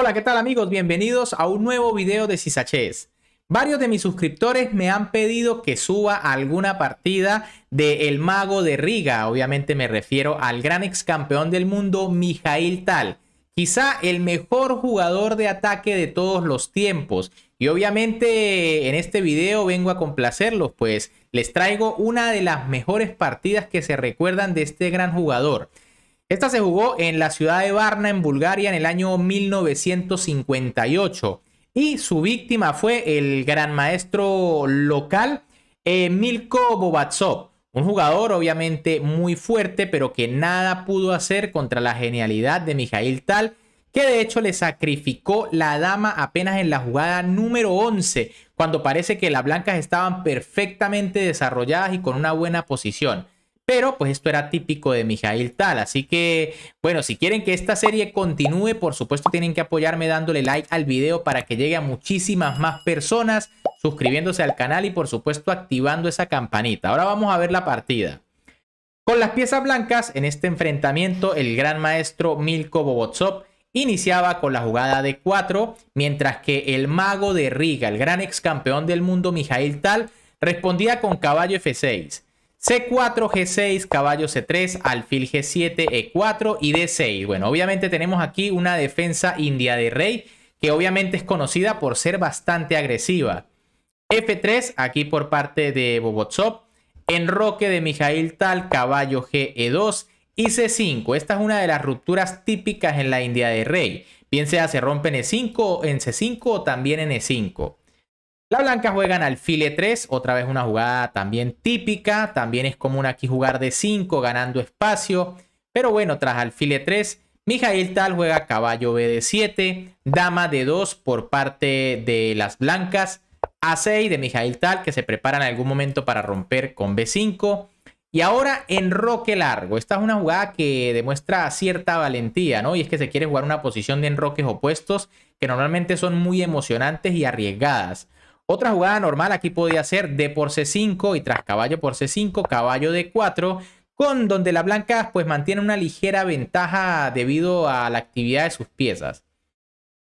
Hola, ¿qué tal amigos? Bienvenidos a un nuevo video de Cisachés. Varios de mis suscriptores me han pedido que suba alguna partida de El Mago de Riga. Obviamente me refiero al gran ex campeón del mundo, Mijail Tal. Quizá el mejor jugador de ataque de todos los tiempos. Y obviamente en este video vengo a complacerlos, pues les traigo una de las mejores partidas que se recuerdan de este gran jugador. Esta se jugó en la ciudad de Varna, en Bulgaria, en el año 1958. Y su víctima fue el gran maestro local, eh, Milko Bobatsov. Un jugador obviamente muy fuerte, pero que nada pudo hacer contra la genialidad de Mijail Tal, que de hecho le sacrificó la dama apenas en la jugada número 11, cuando parece que las blancas estaban perfectamente desarrolladas y con una buena posición. Pero pues esto era típico de Mijail Tal. Así que, bueno, si quieren que esta serie continúe, por supuesto tienen que apoyarme dándole like al video para que llegue a muchísimas más personas, suscribiéndose al canal y por supuesto activando esa campanita. Ahora vamos a ver la partida. Con las piezas blancas, en este enfrentamiento, el gran maestro Milko Bobotsov iniciaba con la jugada de 4, mientras que el mago de Riga, el gran ex campeón del mundo Mijail Tal, respondía con caballo F6. C4, G6, caballo C3, alfil G7, E4 y D6. Bueno, obviamente tenemos aquí una defensa india de rey que obviamente es conocida por ser bastante agresiva. F3 aquí por parte de Bobotsov, enroque de Mijail Tal, caballo GE2 y C5. Esta es una de las rupturas típicas en la India de Rey. Bien sea se rompe en E5, en C5 o también en E5. La blanca juegan alfil E3, otra vez una jugada también típica, también es común aquí jugar de 5 ganando espacio, pero bueno, tras alfile 3 Mijail Tal juega caballo B de 7, dama de 2 por parte de las blancas, A6 de Mijail Tal que se prepara en algún momento para romper con B5. Y ahora enroque largo. Esta es una jugada que demuestra cierta valentía, ¿no? Y es que se quiere jugar una posición de enroques opuestos que normalmente son muy emocionantes y arriesgadas. Otra jugada normal aquí podía ser D por C5 y tras caballo por C5, caballo D4, con donde la blanca pues mantiene una ligera ventaja debido a la actividad de sus piezas.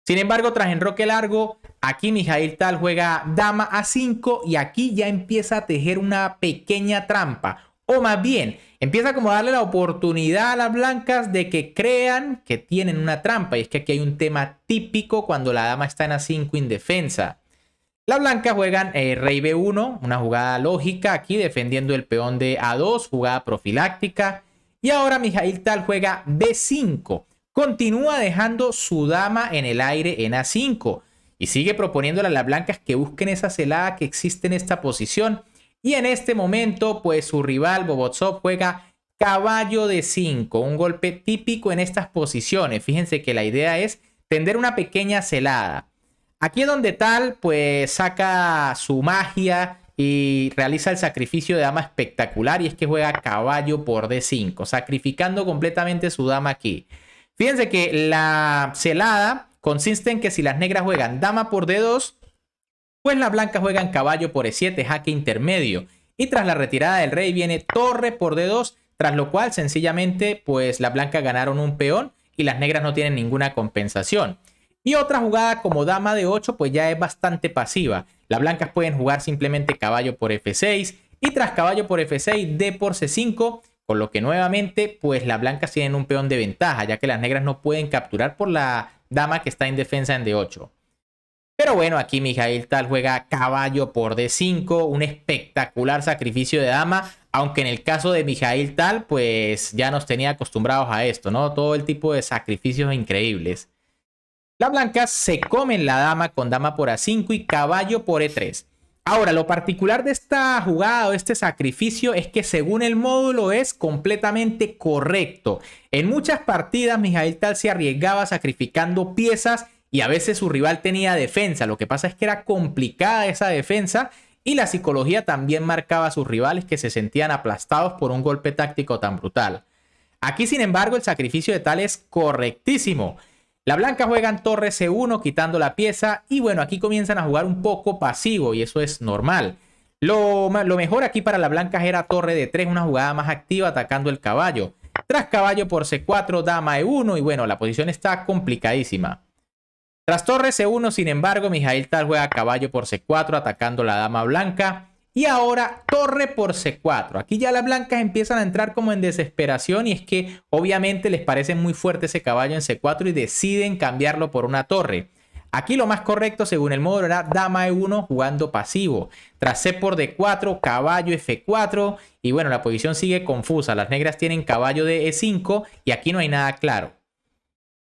Sin embargo, tras enroque largo, aquí Mijail Tal juega dama a 5 y aquí ya empieza a tejer una pequeña trampa. O más bien, empieza como a darle la oportunidad a las blancas de que crean que tienen una trampa. Y es que aquí hay un tema típico cuando la dama está en a5 indefensa. Las blancas juegan eh, rey b1, una jugada lógica aquí defendiendo el peón de a2, jugada profiláctica. Y ahora Mijail Tal juega b5, continúa dejando su dama en el aire en a5 y sigue proponiéndole a las blancas que busquen esa celada que existe en esta posición. Y en este momento, pues su rival Bobotsov juega caballo de 5, un golpe típico en estas posiciones. Fíjense que la idea es tender una pequeña celada. Aquí es donde Tal pues saca su magia y realiza el sacrificio de dama espectacular y es que juega caballo por D5, sacrificando completamente su dama aquí. Fíjense que la celada consiste en que si las negras juegan dama por D2, pues las blancas juegan caballo por E7, jaque intermedio. Y tras la retirada del rey viene torre por D2, tras lo cual sencillamente pues las blancas ganaron un peón y las negras no tienen ninguna compensación. Y otra jugada como dama de 8 pues ya es bastante pasiva. Las blancas pueden jugar simplemente caballo por f6 y tras caballo por f6 d por c5, con lo que nuevamente pues las blancas tienen un peón de ventaja, ya que las negras no pueden capturar por la dama que está en defensa en d8. Pero bueno, aquí Mijail Tal juega caballo por d5, un espectacular sacrificio de dama, aunque en el caso de Mijail Tal pues ya nos tenía acostumbrados a esto, ¿no? Todo el tipo de sacrificios increíbles. La blancas se comen la dama con dama por A5 y caballo por E3. Ahora, lo particular de esta jugada o este sacrificio es que según el módulo es completamente correcto. En muchas partidas Mijael Tal se arriesgaba sacrificando piezas y a veces su rival tenía defensa. Lo que pasa es que era complicada esa defensa y la psicología también marcaba a sus rivales que se sentían aplastados por un golpe táctico tan brutal. Aquí, sin embargo, el sacrificio de Tal es correctísimo. La blanca juega en torre C1 quitando la pieza y bueno, aquí comienzan a jugar un poco pasivo y eso es normal. Lo, mejor aquí para la blanca era torre de 3, una jugada más activa atacando el caballo. Tras caballo por C4, dama E1 y bueno, la posición está complicadísima. Tras torre C1, sin embargo, Mijail Tal juega caballo por C4 atacando la dama blanca. Y ahora torre por c4. Aquí ya las blancas empiezan a entrar como en desesperación y es que obviamente les parece muy fuerte ese caballo en c4 y deciden cambiarlo por una torre. Aquí lo más correcto según el modo era dama e1 jugando pasivo. Tras c por d4, caballo f4 y bueno, la posición sigue confusa. Las negras tienen caballo de e5 y aquí no hay nada claro.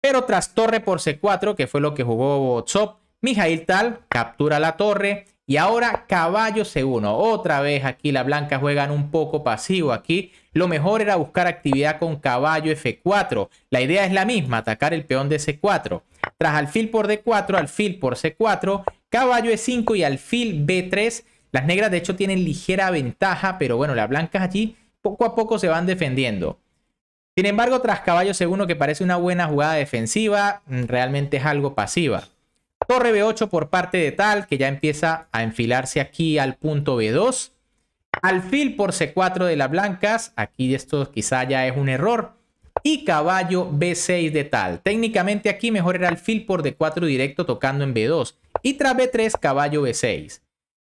Pero tras torre por c4, que fue lo que jugó Chop Mijail Tal captura la torre. Y ahora caballo C1. Otra vez aquí las blancas juegan un poco pasivo aquí. Lo mejor era buscar actividad con caballo F4. La idea es la misma, atacar el peón de C4. Tras alfil por D4, alfil por C4, caballo E5 y alfil B3. Las negras de hecho tienen ligera ventaja, pero bueno, las blancas allí poco a poco se van defendiendo. Sin embargo, tras caballo C1 que parece una buena jugada defensiva, mm, realmente es algo pasiva. Torre B8 por parte de tal, que ya empieza a enfilarse aquí al punto B2. Alfil por C4 de las blancas, aquí esto quizá ya es un error. Y caballo B6 de tal. Técnicamente aquí mejor era alfil por D4 directo tocando en B2. Y tras B3, caballo B6.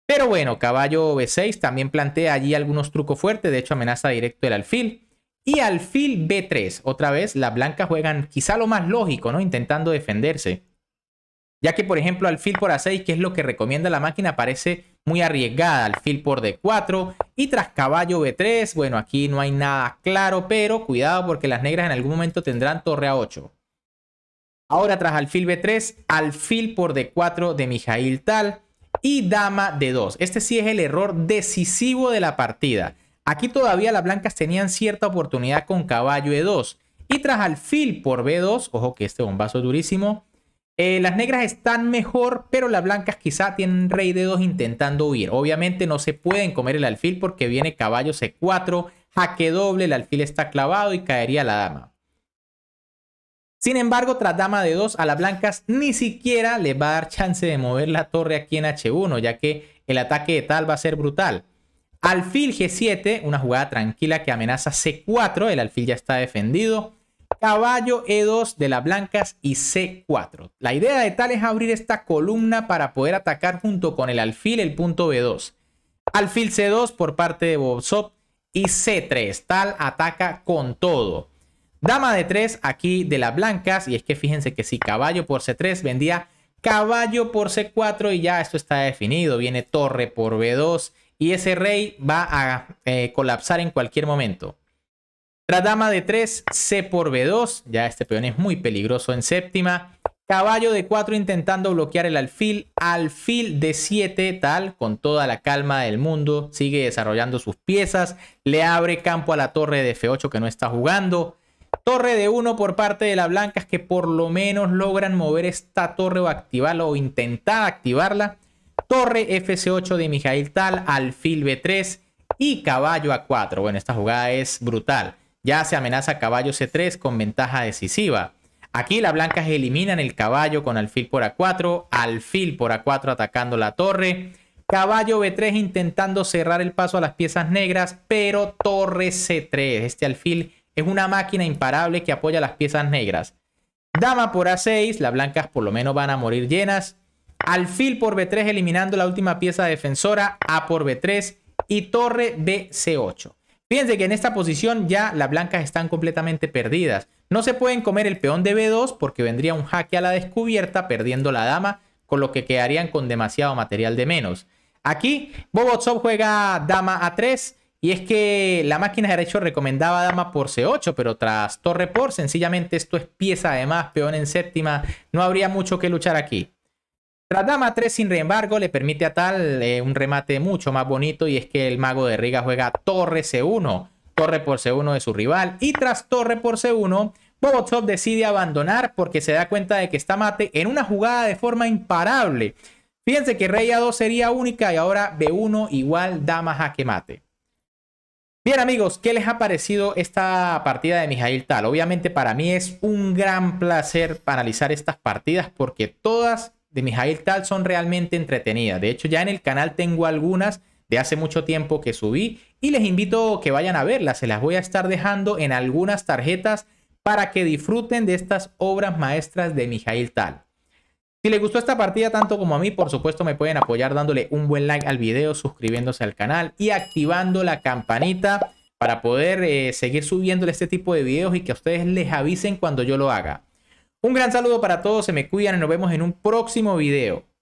Pero bueno, caballo B6 también plantea allí algunos trucos fuertes. De hecho, amenaza directo el alfil. Y alfil B3. Otra vez, las blancas juegan quizá lo más lógico, ¿no? Intentando defenderse ya que por ejemplo alfil por A6, que es lo que recomienda la máquina, parece muy arriesgada, al por D4 y tras caballo B3, bueno, aquí no hay nada claro, pero cuidado porque las negras en algún momento tendrán torre A8. Ahora tras alfil B3, alfil por D4 de Mijail Tal y dama D2. Este sí es el error decisivo de la partida. Aquí todavía las blancas tenían cierta oportunidad con caballo E2. Y tras alfil por B2, ojo que este bombazo durísimo, eh, las negras están mejor, pero las blancas quizá tienen rey de 2 intentando huir. Obviamente no se pueden comer el alfil porque viene caballo C4, jaque doble, el alfil está clavado y caería la dama. Sin embargo, tras dama de 2, a las blancas ni siquiera les va a dar chance de mover la torre aquí en H1, ya que el ataque de tal va a ser brutal. Alfil G7, una jugada tranquila que amenaza C4, el alfil ya está defendido caballo E2 de las blancas y C4. La idea de tal es abrir esta columna para poder atacar junto con el alfil el punto B2. Alfil C2 por parte de Bobsop y C3. Tal ataca con todo. Dama de 3 aquí de las blancas. Y es que fíjense que si caballo por C3 vendía caballo por C4 y ya esto está definido. Viene torre por B2 y ese rey va a eh, colapsar en cualquier momento. Tradama dama de 3, C por B2. Ya este peón es muy peligroso en séptima. Caballo de 4 intentando bloquear el alfil. Alfil de 7, tal, con toda la calma del mundo. Sigue desarrollando sus piezas. Le abre campo a la torre de F8 que no está jugando. Torre de 1 por parte de las blancas que por lo menos logran mover esta torre o activarla o intentar activarla. Torre fc 8 de Mijail Tal, alfil B3 y caballo A4. Bueno, esta jugada es brutal. Ya se amenaza caballo C3 con ventaja decisiva. Aquí las blancas eliminan el caballo con alfil por A4, alfil por A4 atacando la torre, caballo B3 intentando cerrar el paso a las piezas negras, pero torre C3. Este alfil es una máquina imparable que apoya las piezas negras. Dama por A6, las blancas por lo menos van a morir llenas. Alfil por B3 eliminando la última pieza defensora, A por B3 y torre B C8. Fíjense que en esta posición ya las blancas están completamente perdidas. No se pueden comer el peón de B2 porque vendría un jaque a la descubierta perdiendo la dama, con lo que quedarían con demasiado material de menos. Aquí Bobotsov juega dama A3 y es que la máquina de derecho recomendaba dama por C8, pero tras torre por, sencillamente esto es pieza además, peón en séptima, no habría mucho que luchar aquí. Tras dama 3, sin embargo, le permite a Tal eh, un remate mucho más bonito y es que el mago de Riga juega torre C1, torre por C1 de su rival y tras torre por C1, Bobotsov decide abandonar porque se da cuenta de que está mate en una jugada de forma imparable. Fíjense que rey A2 sería única y ahora B1 igual dama que mate. Bien amigos, ¿qué les ha parecido esta partida de Mijail Tal? Obviamente para mí es un gran placer analizar estas partidas porque todas de Mijail Tal son realmente entretenidas. De hecho, ya en el canal tengo algunas de hace mucho tiempo que subí y les invito que vayan a verlas. Se las voy a estar dejando en algunas tarjetas para que disfruten de estas obras maestras de Mijail Tal. Si les gustó esta partida tanto como a mí, por supuesto me pueden apoyar dándole un buen like al video, suscribiéndose al canal y activando la campanita para poder eh, seguir subiendo este tipo de videos y que ustedes les avisen cuando yo lo haga. Un gran saludo para todos, se me cuidan y nos vemos en un próximo video.